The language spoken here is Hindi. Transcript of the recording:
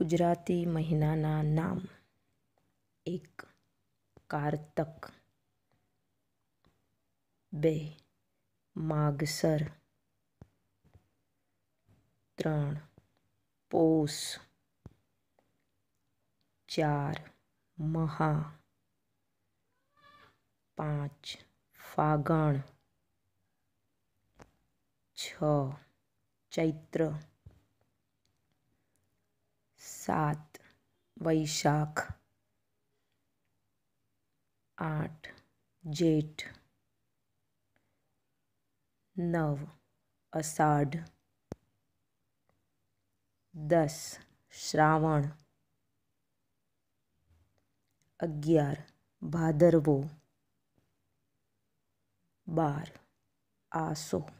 गुजराती महीना ना नाम एक कारतक बे मागसर त्रण पोष चार महा पांच फागण छ चैत्र सात वैशाख आठ जेठ नव अषाढ़ दस श्रावण अगियार भादरवो बार आसो